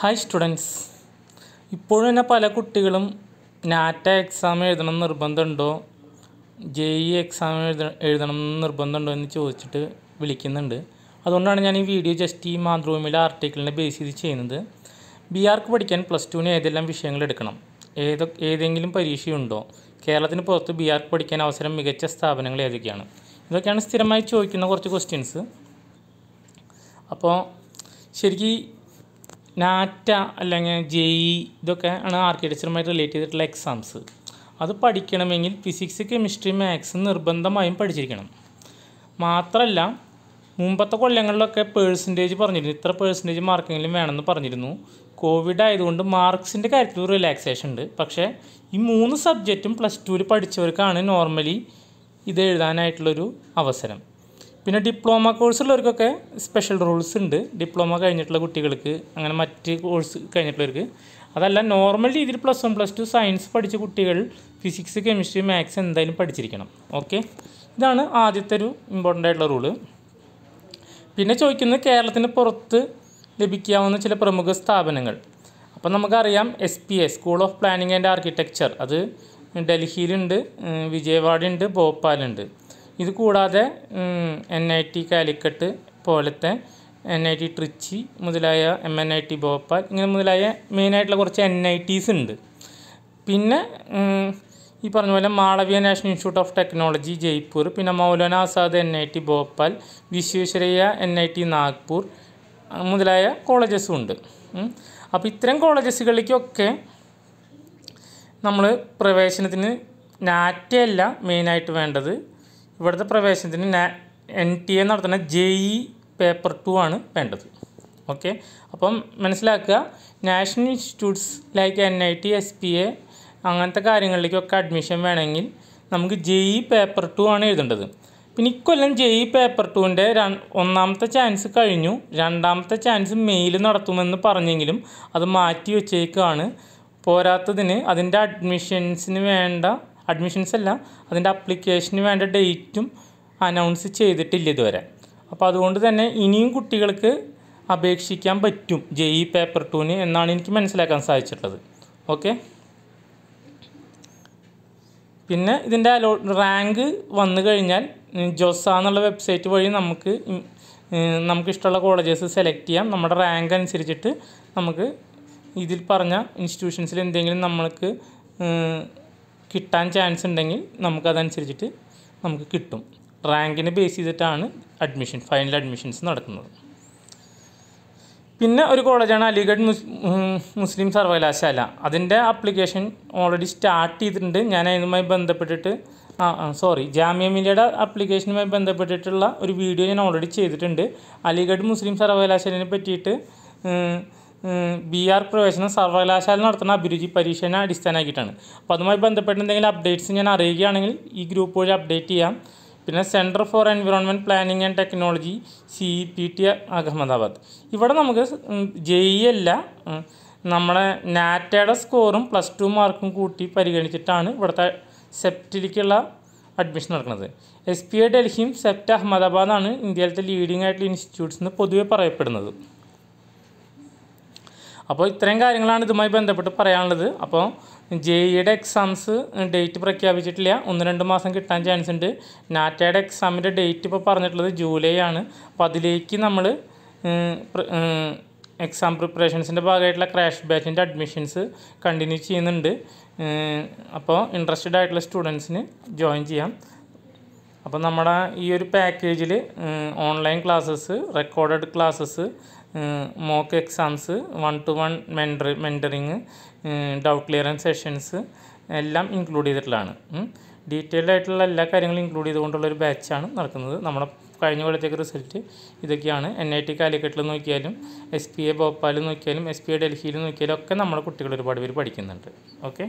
hi students ഇപ്പോഴും തന്നെ പല കുട്ടികളും നാറ്റ എക്സാം എഴുതണം നിർബന്ധമുണ്ടോ ജെ ഇ എക്സാം എഴുത എഴുതണം നിർബന്ധമുണ്ടോ എന്ന് ചോദിച്ചിട്ട് വിളിക്കുന്നുണ്ട് അതുകൊണ്ടാണ് ഞാൻ ഈ വീഡിയോ ജസ്റ്റ് ഈ മാതൃഭൂമിയിലെ ആർട്ടിക്കിളിനെ ബേസ് ചെയ്ത് ചെയ്യുന്നത് ബി ആർക്ക് പഠിക്കാൻ പ്ലസ് ടുവിന് ഏതെല്ലാം വിഷയങ്ങൾ എടുക്കണം ഏതൊക്കെ ഏതെങ്കിലും പരീക്ഷയുണ്ടോ കേരളത്തിന് പുറത്ത് ബി ആർക്ക് പഠിക്കാൻ അവസരം മികച്ച സ്ഥാപനങ്ങൾ ഏതൊക്കെയാണ് ഇതൊക്കെയാണ് സ്ഥിരമായി ചോദിക്കുന്ന കുറച്ച് ക്വസ്റ്റ്യൻസ് അപ്പോൾ ശരിക്കും നാറ്റ അല്ലെങ്കിൽ ജെഇ ഇതൊക്കെ ആണ് ആർക്കിടെക്ചറുമായി റിലേറ്റ് ചെയ്തിട്ടുള്ള എക്സാംസ് അത് പഠിക്കണമെങ്കിൽ ഫിസിക്സ് കെമിസ്ട്രി മാത്സ് നിർബന്ധമായും പഠിച്ചിരിക്കണം മാത്രമല്ല മുമ്പത്തെ കൊല്ലങ്ങളിലൊക്കെ പേഴ്സൻറ്റേജ് പറഞ്ഞിരുന്നു ഇത്ര പേഴ്സൻറ്റേജ് മാർക്കെങ്കിലും വേണമെന്ന് പറഞ്ഞിരുന്നു കോവിഡ് ആയതുകൊണ്ട് മാർക്സിൻ്റെ കാര്യത്തിൽ റിലാക്സേഷൻ ഉണ്ട് പക്ഷേ ഈ മൂന്ന് സബ്ജക്റ്റും പ്ലസ് ടുവിൽ പഠിച്ചവർക്കാണ് നോർമലി ഇത് എഴുതാനായിട്ടുള്ളൊരു അവസരം പിന്നെ ഡിപ്ലോമ കോഴ്സുള്ളവർക്കൊക്കെ സ്പെഷ്യൽ റൂൾസ് ഉണ്ട് ഡിപ്ലോമ കഴിഞ്ഞിട്ടുള്ള കുട്ടികൾക്ക് അങ്ങനെ മറ്റ് കോഴ്സ് കഴിഞ്ഞിട്ടുള്ളവർക്ക് അതല്ല നോർമൽ രീതിയിൽ plus one plus two science പഠിച്ച കുട്ടികൾ ഫിസിക്സ് കെമിസ്ട്രി മാത്സ് എന്തായാലും പഠിച്ചിരിക്കണം ഓക്കെ ഇതാണ് ആദ്യത്തെ ഒരു ഇമ്പോർട്ടൻ്റ് ആയിട്ടുള്ള റൂള് പിന്നെ ചോദിക്കുന്നത് കേരളത്തിന് പുറത്ത് ലഭിക്കാവുന്ന ചില പ്രമുഖ സ്ഥാപനങ്ങൾ അപ്പം നമുക്കറിയാം S P A school of planning and architecture അത് ഡൽഹിയിലുണ്ട് വിജയവാഡുണ്ട് ഭോപ്പാലുണ്ട് ഇത് കൂടാതെ എൻ ഐ ടി കാലിക്കട്ട് പോലത്തെ എൻ ഐ ടി ട്രിച്ചി മുതലായ M N I T Bhopal ഇങ്ങനെ മുതലായ മെയിനായിട്ടുള്ള കുറച്ച് എൻ ഐ ടീസ് ഉണ്ട് പിന്നെ ഈ പറഞ്ഞ പോലെ Malaviya national institute of technology Jaipur പിന്നെ Maulana Azad N I T Bhopal Visvesvaraya N I T Nagpur മുതലായ കോളേജസും ഉണ്ട് അപ്പോൾ ഇത്തരം കോളേജസുകളിലേക്കൊക്കെ നമ്മൾ പ്രവേശനത്തിന് നാറ്റയല്ല മെയിനായിട്ട് വേണ്ടത് ഇവിടുത്തെ പ്രവേശനത്തിന് എൻ ടി എ നടത്തുന്ന ജെ ഇ പേപ്പർ ടു ആണ് വേണ്ടത് ഓക്കെ അപ്പം മനസ്സിലാക്കുക national institutes like N I T S P A അങ്ങനത്തെ കാര്യങ്ങളിലേക്കൊക്കെ അഡ്മിഷൻ വേണമെങ്കിൽ നമുക്ക് ജെ ഇ പേപ്പർ ടു ആണ് എഴുതേണ്ടത് പിന്നെ ഇക്കൊല്ലം ജെ ഇ പേപ്പർ ടുവിൻ്റെ ഒന്നാമത്തെ ചാൻസ് കഴിഞ്ഞു രണ്ടാമത്തെ ചാൻസ് മെയിൽ നടത്തുമെന്ന് പറഞ്ഞെങ്കിലും അത് മാറ്റി വെച്ചേക്കാണ് പോരാത്തതിന് അതിൻ്റെ അഡ്മിഷൻസിന് വേണ്ട അഡ്മിഷൻസ് അല്ല അതിൻ്റെ അപ്ലിക്കേഷന് വേണ്ട ഡേറ്റും അനൗൺസ് ചെയ്തിട്ടില്ല ഇതുവരെ അപ്പോൾ അതുകൊണ്ട് തന്നെ ഇനിയും കുട്ടികൾക്ക് അപേക്ഷിക്കാൻ പറ്റും ജെ ഇ പേപ്പർ ടൂന് എന്നാണ് എനിക്ക് മനസ്സിലാക്കാൻ സാധിച്ചിട്ടുള്ളത് ഓക്കെ പിന്നെ ഇതിൻ്റെ അലോ റാങ്ക് വന്നു കഴിഞ്ഞാൽ ജോസ എന്നുള്ള വെബ്സൈറ്റ് വഴി നമുക്ക് നമുക്കിഷ്ടമുള്ള കോളേജസ് സെലക്ട് ചെയ്യാം നമ്മുടെ റാങ്ക് അനുസരിച്ചിട്ട് നമുക്ക് ഇതിൽ പറഞ്ഞ ഇൻസ്റ്റിറ്റ്യൂഷൻസിൽ എന്തെങ്കിലും നമ്മൾക്ക് കിട്ടാൻ ചാൻസ് ഉണ്ടെങ്കിൽ നമുക്കതനുസരിച്ചിട്ട് നമുക്ക് കിട്ടും റാങ്കിനെ ബേസ് ചെയ്തിട്ടാണ് അഡ്മിഷൻ ഫൈനൽ അഡ്മിഷൻസ് നടക്കുന്നത് പിന്നെ ഒരു കോളേജാണ് അലിഗഡ് മുസ്ലിം സർവകലാശാല അതിൻ്റെ ആപ്ലിക്കേഷൻ ഓൾറെഡി സ്റ്റാർട്ട് ചെയ്തിട്ടുണ്ട് ഞാൻ അതിനുമായി ബന്ധപ്പെട്ടിട്ട് സോറി ജാമ്യ മില്ലയുടെ ആപ്ലിക്കേഷനുമായി ബന്ധപ്പെട്ടിട്ടുള്ള ഒരു വീഡിയോ ഞാൻ ഓൾറെഡി ചെയ്തിട്ടുണ്ട് അലിഗഡ് മുസ്ലിം സർവകലാശാലയെ പറ്റിയിട്ട് ബി ആർ പ്രവേശനം സർവകലാശാല നടത്തുന്ന അഭിരുചി പരീക്ഷനെ അടിസ്ഥാനമാക്കിയിട്ടാണ് അപ്പോൾ അതുമായി ബന്ധപ്പെട്ട് എന്തെങ്കിലും അപ്ഡേറ്റ്സ് ഞാൻ അറിയുകയാണെങ്കിൽ ഈ ഗ്രൂപ്പ് വഴി അപ്ഡേറ്റ് ചെയ്യാം പിന്നെ centre for environment planning and technology C E P T Ahmedabad ഇവിടെ നമുക്ക് ജെ ഇ e e അല്ല നമ്മളെ നാറ്റയുടെ സ്കോറും പ്ലസ് ടു മാർക്കും കൂട്ടി പരിഗണിച്ചിട്ടാണ് ഇവിടുത്തെ സെപ്റ്റിലേക്കുള്ള അഡ്മിഷൻ നടക്കുന്നത് എസ് പി ഐ ഡൽഹിയും സെപ്റ്റ് അഹമ്മദാബാദാണ് ഇന്ത്യയിലത്തെ ലീഡിംഗ് ആയിട്ടുള്ള ഇൻസ്റ്റിറ്റ്യൂട്ട്സ് എന്ന് പൊതുവെ പറയപ്പെടുന്നത് അപ്പോൾ ഇത്രയും കാര്യങ്ങളാണ് ഇതുമായി ബന്ധപ്പെട്ട് പറയാനുള്ളത് അപ്പോൾ ജെ ഇയുടെ e എക്സാംസ് ഡേറ്റ് പ്രഖ്യാപിച്ചിട്ടില്ല ഒന്ന് രണ്ട് മാസം കിട്ടാൻ ചാൻസ് ഉണ്ട് നാറ്റയുടെ എക്സാമിൻ്റെ ഡേറ്റ് ഇപ്പോൾ പറഞ്ഞിട്ടുള്ളത് ജൂലൈ ആണ് അപ്പോൾ അതിലേക്ക് നമ്മൾ എക്സാം പ്രിപ്പറേഷൻസിൻ്റെ ഭാഗമായിട്ടുള്ള ക്രാഷ് ബാച്ചിൻ്റെ അഡ്മിഷൻസ് കണ്ടിന്യൂ ചെയ്യുന്നുണ്ട് അപ്പോൾ ഇൻട്രസ്റ്റഡ് ആയിട്ടുള്ള സ്റ്റുഡൻസിന് ജോയിൻ ചെയ്യാം അപ്പോൾ നമ്മുടെ ഈ ഒരു പാക്കേജിൽ online classes recorded classes mock exams one to one mentor mentoring doubt clearance sessions എല്ലാം ഇൻക്ലൂഡ് ചെയ്തിട്ടുള്ളതാണ് ഡീറ്റെയിൽഡ് ആയിട്ടുള്ള എല്ലാ കാര്യങ്ങളും ഇൻക്ലൂഡ് ചെയ്തുകൊണ്ടുള്ള ഒരു ബാച്ചാണ് നടക്കുന്നത് നമ്മുടെ കഴിഞ്ഞ കൊല്ലത്തേക്ക് റിസൾട്ട് ഇതൊക്കെയാണ് എൻ ഐ ടി കാലിക്കറ്റിൽ നോക്കിയാലും എസ് പി എ ഭോപ്പാലിൽ നോക്കിയാലും എസ് പി എ ഡൽഹിയിൽ നോക്കിയാലും ഒക്കെ നമ്മുടെ കുട്ടികൾ ഒരുപാട് പേര് പഠിക്കുന്നുണ്ട് ഓക്കെ